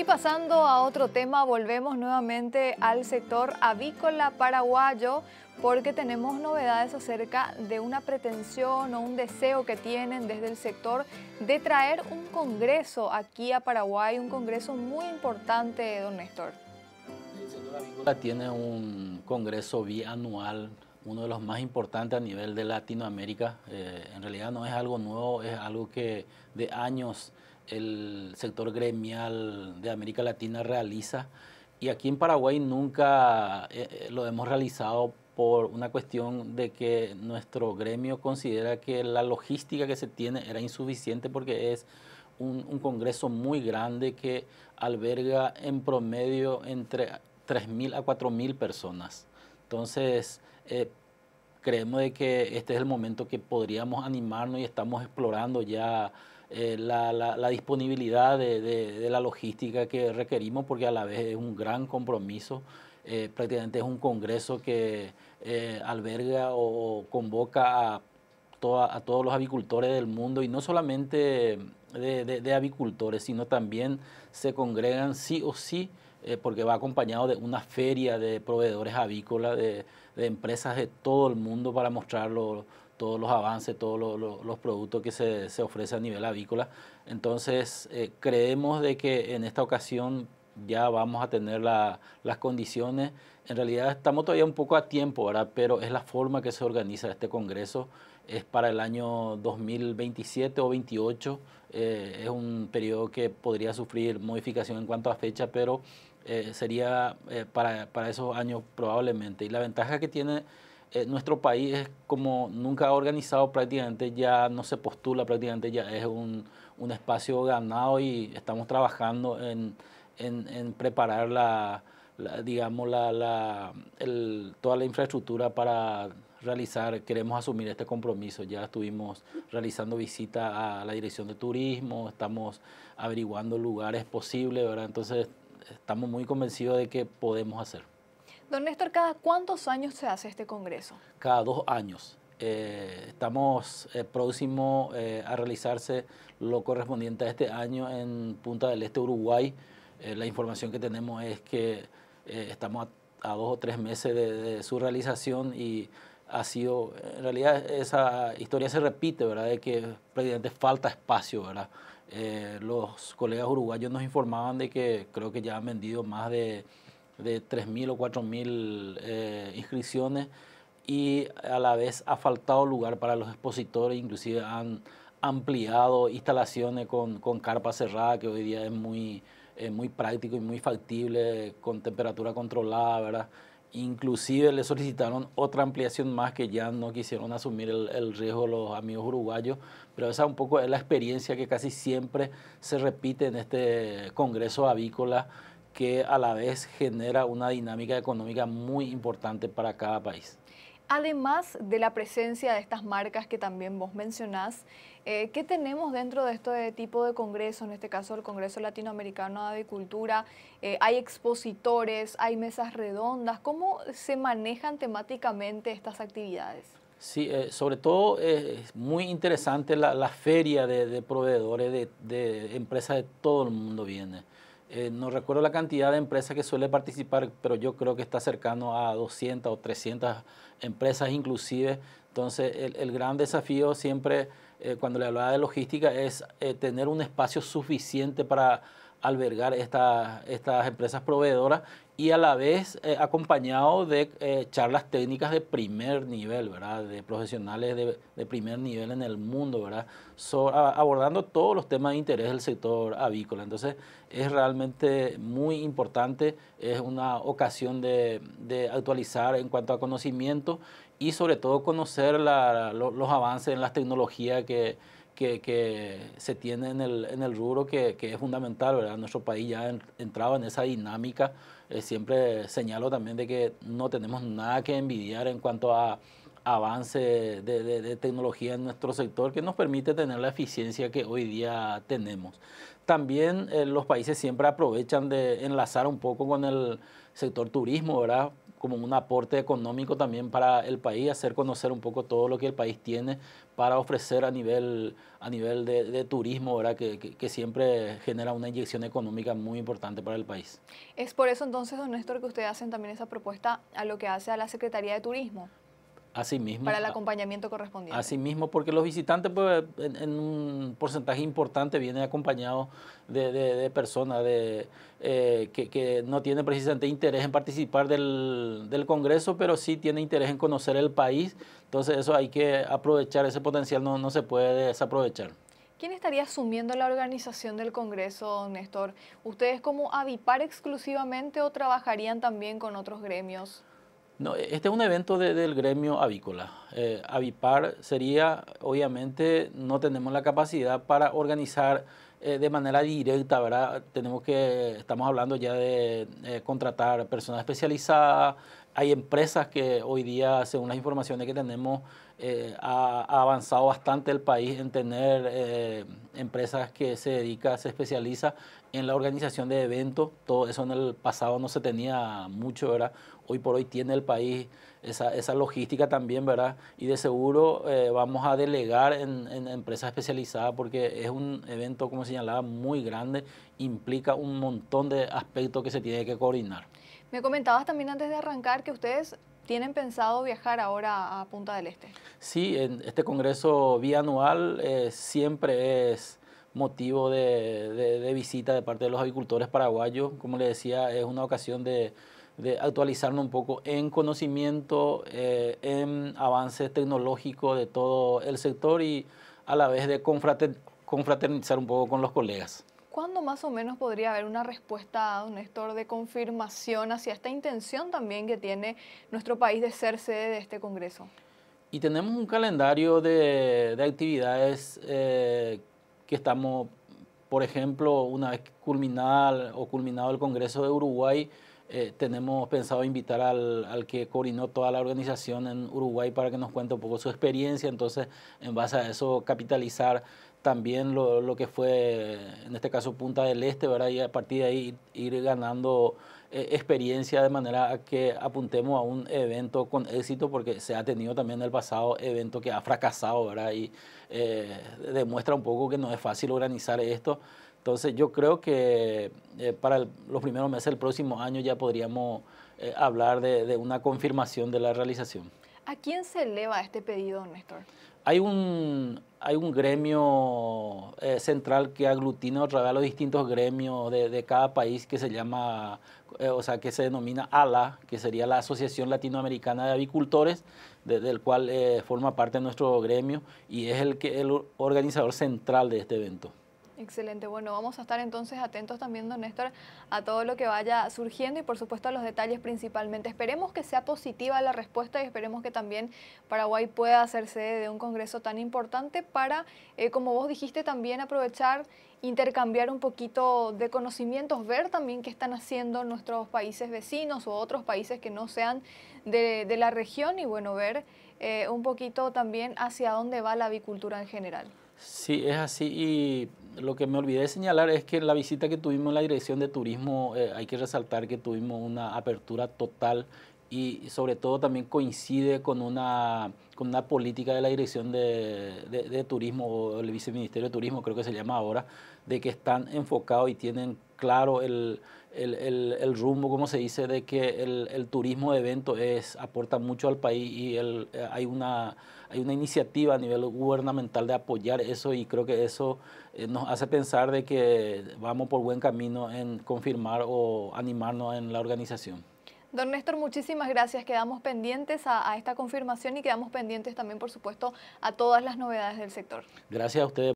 Y pasando a otro tema, volvemos nuevamente al sector avícola paraguayo porque tenemos novedades acerca de una pretensión o un deseo que tienen desde el sector de traer un congreso aquí a Paraguay, un congreso muy importante, don Néstor. El sector avícola tiene un congreso bianual, uno de los más importantes a nivel de Latinoamérica. Eh, en realidad no es algo nuevo, es algo que de años el sector gremial de América Latina realiza y aquí en Paraguay nunca eh, eh, lo hemos realizado por una cuestión de que nuestro gremio considera que la logística que se tiene era insuficiente porque es un, congreso muy grande que alberga en promedio entre 3.000 a 4.000 personas. Entonces, eh, creemos de que este es el momento que podríamos animarnos y estamos explorando ya eh, la, disponibilidad de, la logística que requerimos, porque a la vez es un gran compromiso. Eh, prácticamente es un congreso que eh, alberga o, convoca a, todos los avicultores del mundo y no solamente de, avicultores, sino también se congregan sí o sí, porque va acompañado de una feria de proveedores avícolas, de, empresas de todo el mundo para mostrar todos los avances, todos los, productos que se, se ofrecen a nivel avícola. Entonces, eh, creemos de que en esta ocasión ya vamos a tener las condiciones. En realidad estamos todavía un poco a tiempo, ahora, pero es la forma que se organiza este Congreso. Es para el año 2027 o 28. Eh, es un periodo que podría sufrir modificación en cuanto a fecha, pero eh, sería para, para esos años probablemente. Y la ventaja que tiene eh, nuestro país es como nunca ha organizado prácticamente, ya no se postula prácticamente, ya es un, espacio ganado y estamos trabajando en, preparar la, digamos, la, toda la infraestructura para realizar, queremos asumir este compromiso. Ya estuvimos realizando visitas a la dirección de turismo, estamos averiguando lugares posibles, ¿verdad? Entonces, estamos muy convencidos de que podemos hacer. Don Néstor, ¿cada cuántos años se hace este congreso? Cada dos años. Eh, estamos eh, próximos eh, a realizarse lo correspondiente a este año en Punta del Este, Uruguay. la información que tenemos es que estamos a, dos o tres meses de, su realización y ha sido, en realidad esa historia se repite, ¿verdad? De que presidente, falta espacio, ¿verdad? los colegas uruguayos nos informaban de que creo que ya han vendido más de de 3.000 o 4.000 eh, inscripciones y a la vez ha faltado lugar para los expositores, inclusive han ampliado instalaciones con, con carpa cerrada, que hoy día es muy, muy práctico y muy factible, con temperatura controlada, ¿verdad? Inclusive le solicitaron otra ampliación más que ya no quisieron asumir el, el, riesgo los amigos uruguayos, pero esa un poco es la experiencia que casi siempre se repite en este Congreso Avícola, que a la vez genera una dinámica económica muy importante para cada país. Además de la presencia de estas marcas que también vos mencionás, eh, ¿qué tenemos dentro de este tipo de congreso, en este caso el Congreso Latinoamericano de Agricultura? Eh, ¿Hay expositores, hay mesas redondas? ¿Cómo se manejan temáticamente estas actividades? Sí, eh, sobre todo es muy interesante la, feria de, proveedores, de, de, empresas de todo el mundo viene. Eh, no recuerdo la cantidad de empresas que suele participar, pero yo creo que está cercano a 200 o 300 empresas inclusive. Entonces, el, gran desafío siempre, eh, cuando le hablaba de logística, es eh, tener un espacio suficiente para albergar estas empresas proveedoras y a la vez eh, acompañado de eh, charlas técnicas de primer nivel, ¿verdad? De profesionales de, primer nivel en el mundo, ¿verdad? abordando todos los temas de interés del sector avícola. Entonces, es realmente muy importante, es una ocasión de, actualizar en cuanto a conocimiento y sobre todo conocer los avances en las tecnologías que que, se tiene en el, rubro que, es fundamental, ¿verdad? Nuestro país ya ha entraba en esa dinámica. Eh, siempre señalo también de que no tenemos nada que envidiar en cuanto a avance de, tecnología en nuestro sector que nos permite tener la eficiencia que hoy día tenemos. También eh, los países siempre aprovechan de enlazar un poco con el sector turismo, ¿verdad? como un aporte económico también para el país, hacer conocer un poco todo lo que el país tiene para ofrecer a nivel, a nivel de, turismo, ¿verdad? Que, que, siempre genera una inyección económica muy importante para el país. Es por eso entonces, don Néstor, que ustedes hacen también esa propuesta a lo que hace a la Secretaría de Turismo mismo. para el acompañamiento correspondiente. mismo, porque los visitantes pues, en, un porcentaje importante vienen acompañados de, personas eh, que, no tienen precisamente interés en participar del, Congreso, pero sí tienen interés en conocer el país. Entonces eso hay que aprovechar, ese potencial no, no se puede desaprovechar. ¿Quién estaría asumiendo la organización del Congreso, Néstor? ¿Ustedes como adipar exclusivamente o trabajarían también con otros gremios? No, e-, este es un evento del gremio avícola. Eh, Avipar sería, obviamente, no tenemos la capacidad para organizar eh, de manera directa, ¿verdad? Tenemos que, estamos hablando ya de eh, contratar personas especializadas, hay empresas que hoy día, según las informaciones que tenemos, eh, ha, avanzado bastante el país en tener eh, empresas que se dedican, se especializan en la organización de eventos. Todo eso en el pasado no se tenía mucho, ¿verdad? Hoy por hoy tiene el país esa, logística también, ¿verdad? Y de seguro eh, vamos a delegar en, en empresas especializadas porque es un evento, como señalaba, muy grande, implica un montón de aspectos que se tiene que coordinar. Me comentabas también antes de arrancar que ustedes tienen pensado viajar ahora a Punta del Este. Sí, este congreso bianual eh, siempre es motivo de, visita de parte de los agricultores paraguayos. Como les decía, es una ocasión de, de un poco en conocimiento, eh, en avances tecnológicos de todo el sector y a la vez de confraternizar un poco con los colegas. ¿Cuándo más o menos podría haber una respuesta, un Néstor, de confirmación hacia esta intención también que tiene nuestro país de ser sede de este Congreso? Y tenemos un calendario de, actividades eh, que estamos, por ejemplo, una vez culminada o culminado el Congreso de Uruguay, eh, tenemos pensado invitar al, al, que coordinó toda la organización en Uruguay para que nos cuente un poco su experiencia, entonces en base a eso capitalizar también lo, que fue, en este caso, Punta del Este, ¿verdad? Y a partir de ahí ir, ganando eh, experiencia de manera a que apuntemos a un evento con éxito, porque se ha tenido también en el pasado evento que ha fracasado, ¿verdad? Y eh, demuestra un poco que no es fácil organizar esto. Entonces yo creo que eh, para los primeros meses del próximo año ya podríamos hablar de, de una confirmación de la realización. ¿A quién se eleva este pedido, Néstor? Hay un, hay un gremio eh, central que aglutina otra vez a los distintos gremios de, cada país que se llama, eh, o sea, que se denomina ALA, que sería la Asociación Latinoamericana de Avicultores, del cual eh, forma parte nuestro gremio y es el, que, el organizador central de este evento. Excelente, bueno, vamos a estar entonces atentos también, don Néstor, a todo lo que vaya surgiendo y por supuesto a los detalles principalmente. Esperemos que sea positiva la respuesta y esperemos que también Paraguay pueda hacerse de un congreso tan importante para, eh, como vos dijiste, también aprovechar, intercambiar un poquito de conocimientos, ver también qué están haciendo nuestros países vecinos o otros países que no sean de, la región y bueno, ver eh, un poquito también hacia dónde va la avicultura en general. Sí, es así y lo que me olvidé de señalar es que la visita que tuvimos en la Dirección de Turismo, eh, hay que resaltar que tuvimos una apertura total y sobre todo también coincide con una, con una política de la Dirección de, de, Turismo, o el Viceministerio de Turismo creo que se llama ahora, de que están enfocados y tienen claro el, el, rumbo, como se dice, de que el, turismo de evento aporta mucho al país y eh, hay una hay una iniciativa a nivel gubernamental de apoyar eso y creo que eso eh, nos hace pensar de que vamos por buen camino en confirmar o animarnos en la organización. Don Néstor, muchísimas gracias. Quedamos pendientes a esta confirmación y quedamos pendientes también, por supuesto, a todas las novedades del sector. Gracias a ustedes.